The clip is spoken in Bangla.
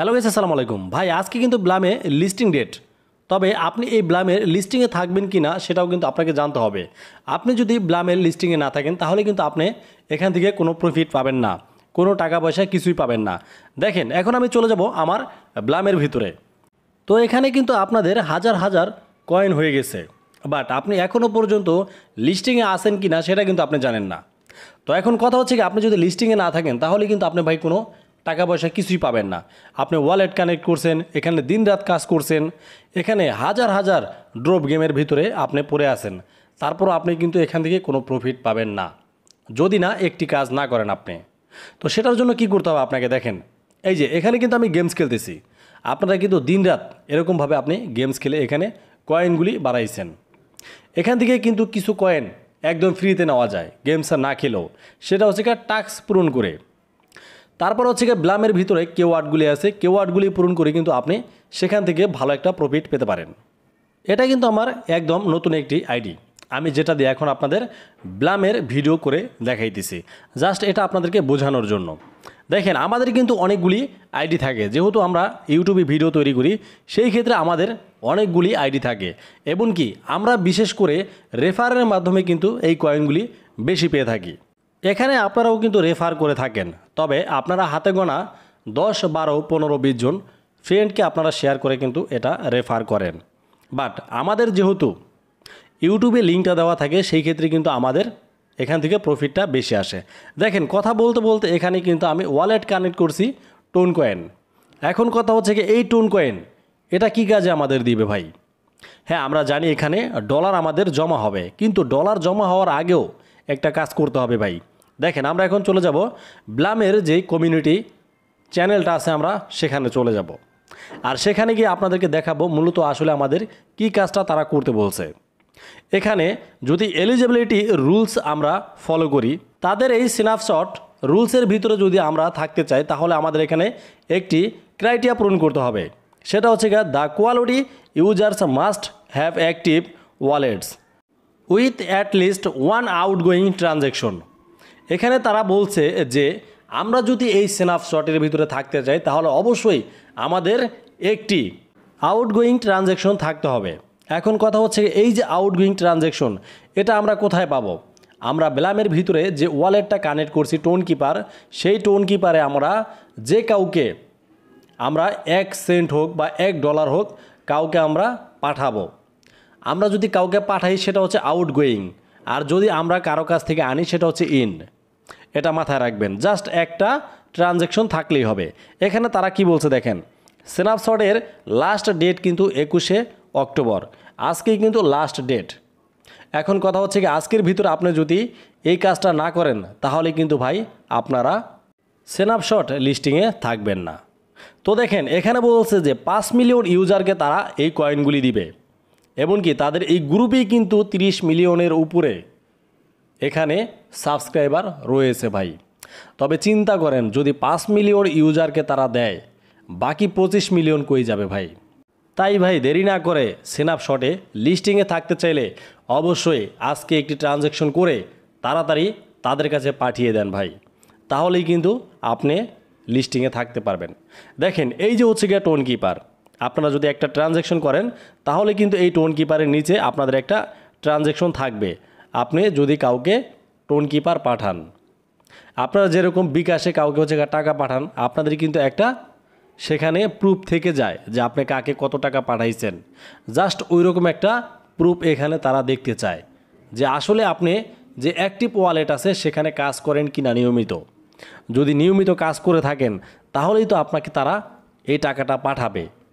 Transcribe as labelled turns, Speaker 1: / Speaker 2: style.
Speaker 1: হ্যালো গেছে আসসালামু আলাইকুম ভাই আজকে কিন্তু ব্লামে লিস্টিং ডেট তবে আপনি এই ব্লামের লিস্টিংয়ে থাকবেন কি না সেটাও কিন্তু আপনাকে জানতে হবে আপনি যদি ব্লামের লিস্টিংয়ে না থাকেন তাহলে কিন্তু আপনি এখান থেকে কোনো প্রফিট পাবেন না কোনো টাকা পয়সা কিছুই পাবেন না দেখেন এখন আমি চলে যাব আমার ব্লামের ভিতরে তো এখানে কিন্তু আপনাদের হাজার হাজার কয়েন হয়ে গেছে বাট আপনি এখনও পর্যন্ত লিস্টিংয়ে আসেন কি না সেটা কিন্তু আপনি জানেন না তো এখন কথা হচ্ছে কি আপনি যদি লিস্টিংয়ে না থাকেন তাহলে কিন্তু আপনি ভাই কোনো টাকা পয়সা কিছুই পাবেন না আপনি ওয়ালেট কানেক্ট করছেন এখানে দিন রাত কাজ করছেন এখানে হাজার হাজার ড্রপ গেমের ভিতরে আপনি পড়ে আছেন তারপর আপনি কিন্তু এখান থেকে কোনো প্রফিট পাবেন না যদি না একটি কাজ না করেন আপনি তো সেটার জন্য কি করতে হবে আপনাকে দেখেন এই যে এখানে কিন্তু আমি গেমস খেলতেছি আপনারা কিন্তু দিন রাত এরকমভাবে আপনি গেমস খেলে এখানে কয়েনগুলি বাড়াইছেন এখান থেকে কিন্তু কিছু কয়েন একদম ফ্রিতে নেওয়া যায় গেমস না খেলেও সেটা হচ্ছে টাস্ক পূরণ করে তারপর হচ্ছে গিয়ে ব্লামের ভিতরে কেউ আর্টগুলি আছে কেউ আর্টগুলি পূরণ করে কিন্তু আপনি সেখান থেকে ভালো একটা প্রফিট পেতে পারেন এটা কিন্তু আমার একদম নতুন একটি আইডি আমি যেটা দিয়ে এখন আপনাদের ব্লামের ভিডিও করে দেখাইতেছি জাস্ট এটা আপনাদেরকে বোঝানোর জন্য দেখেন আমাদের কিন্তু অনেকগুলি আইডি থাকে যেহেতু আমরা ইউটিউবে ভিডিও তৈরি করি সেই ক্ষেত্রে আমাদের অনেকগুলি আইডি থাকে এবং কি আমরা বিশেষ করে রেফারের মাধ্যমে কিন্তু এই কয়েনগুলি বেশি পেয়ে থাকি এখানে আপনারাও কিন্তু রেফার করে থাকেন তবে আপনারা হাতে গোনা দশ বারো পনেরো বিশ জন ফ্রেন্ডকে আপনারা শেয়ার করে কিন্তু এটা রেফার করেন বাট আমাদের যেহেতু ইউটিউবে লিঙ্কটা দেওয়া থাকে সেই ক্ষেত্রে কিন্তু আমাদের এখান থেকে প্রফিটটা বেশি আসে দেখেন কথা বলতে বলতে এখানে কিন্তু আমি ওয়ালেট কানেক্ট করছি টোন কয়েন এখন কথা হচ্ছে কি এই টোন কয়েন এটা কি কাজে আমাদের দিবে ভাই হ্যাঁ আমরা জানি এখানে ডলার আমাদের জমা হবে কিন্তু ডলার জমা হওয়ার আগেও একটা কাজ করতে হবে ভাই দেখেন আমরা এখন চলে যাব ব্লামের যে কমিউনিটি চ্যানেলটা আছে আমরা সেখানে চলে যাব আর সেখানে গিয়ে আপনাদেরকে দেখাবো মূলত আসলে আমাদের কি কাজটা তারা করতে বলছে এখানে যদি এলিজিবিলিটি রুলস আমরা ফলো করি তাদের এই স্নাপশট রুলসের ভিতরে যদি আমরা থাকতে চাই তাহলে আমাদের এখানে একটি ক্রাইটেরিয়া পূরণ করতে হবে সেটা হচ্ছে গা the quality users must have active wallets with at least one outgoing transaction এখানে তারা বলছে যে আমরা যদি এই সেনাফ শটের ভিতরে থাকতে চাই তাহলে অবশ্যই আমাদের একটি আউটগোয়িং ট্রানজ্যাকশন থাকতে হবে এখন কথা হচ্ছে এই যে আউটগোয়িং ট্রানজ্যাকশন এটা আমরা কোথায় পাবো আমরা ব্লামের ভিতরে যে ওয়ালেটটা কানেক্ট করছি টোন কিপার সেই টোন কিপারে আমরা যে কাউকে আমরা এক সেন্ট হোক বা এক ডলার হোক কাউকে আমরা পাঠাবো আমরা যদি কাউকে পাঠাই সেটা হচ্ছে আউটগোয়িং আর যদি আমরা কারো কাছ থেকে আনি সেটা হচ্ছে ইন এটা মাথায় রাখবেন জাস্ট একটা ট্রানজ্যাকশন থাকলেই হবে এখানে তারা কি বলছে দেখেন স্ন্যাপশটের লাস্ট ডেট কিন্তু একুশে অক্টোবর আজকেই কিন্তু লাস্ট ডেট এখন কথা হচ্ছে কি আজকের ভিতরে আপনি যদি এই কাজটা না করেন তাহলে কিন্তু ভাই আপনারা স্ন্যাপশট লিস্টিংয়ে থাকবেন না তো দেখেন এখানে বলছে যে পাঁচ মিলিয়ন ইউজারকে তারা এই কয়েনগুলি দিবে এমনকি তাদের এই গ্রুপেই কিন্তু 30 মিলিয়নের উপরে এখানে সাবস্ক্রাইবার রয়েছে ভাই তবে চিন্তা করেন যদি পাঁচ মিলিয়ন ইউজারকে তারা দেয় বাকি পঁচিশ মিলিয়ন কই যাবে ভাই তাই ভাই দেরি না করে স্ন্যাপশটে লিস্টিংয়ে থাকতে চাইলে অবশ্যই আজকে একটি ট্রানজ্যাকশন করে তাড়াতাড়ি তাদের কাছে পাঠিয়ে দেন ভাই তাহলেই কিন্তু আপনি লিস্টিংয়ে থাকতে পারবেন দেখেন এই যে হচ্ছে গিয়ে টোন কিপার আপনারা যদি একটা ট্রানজ্যাকশন করেন তাহলে কিন্তু এই টোন কিপারের নিচে আপনাদের একটা ট্রানজ্যাকশন থাকবে আপনি যদি কাউকে টোন কিপার পাঠান আপনারা যেরকম বিকাশে কাউকে হচ্ছে টাকা পাঠান আপনাদের কিন্তু একটা সেখানে প্রুফ থেকে যায় যে আপনি কাকে কত টাকা পাঠাইছেন জাস্ট ওই রকম একটা প্রুফ এখানে তারা দেখতে চায় যে আসলে আপনি যে অ্যাক্টিভ ওয়ালেট আছে সেখানে কাজ করেন কি না নিয়মিত যদি নিয়মিত কাজ করে থাকেন তাহলেই তো আপনাকে তারা এই টাকাটা পাঠাবে